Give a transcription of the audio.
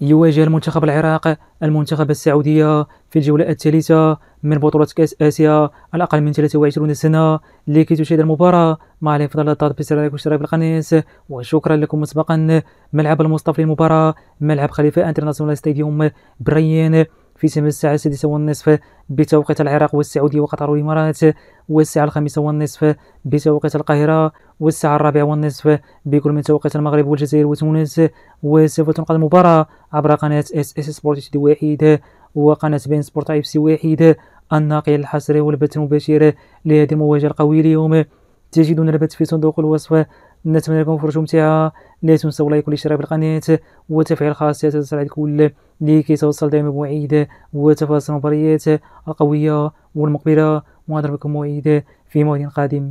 يواجه المنتخب العراق المنتخب السعودية في الجولة الثالثة من بطولة كأس آسيا الأقل من 23 سنة لكي تشاهد المباراة مع الإفضال للضغط باشتراك واشتراك القناة وشكرا لكم مسبقا ملعب المصطفى للمباراة ملعب خليفة انترناسيونال ستاديوم بريان في تمام الساعة السادسة والنصف بتوقيت العراق والسعودية وقطر والإمارات والساعة الخامسة والنصف بتوقيت القاهرة والساعة الرابعة والنصف بكل من توقيت المغرب والجزائر وتونس وسوف تنقل المباراة عبر قناة اس اس سبورت دي واحد وقناة بين سبورت اي سي واحد الناقل الحصري والبث المباشر لهذه المواجهة القوية اليوم تجدون البث في صندوق الوصف نتمنى لكم فرجة ممتعة لا تنسوا لايك والاشتراك بالقناة وتفعيل خاصية تصل على الكل لكي توصل دائما بمواعيد وتفاصيل المباريات القوية والمقبلة ونضرب بكم موعد في موعد قادم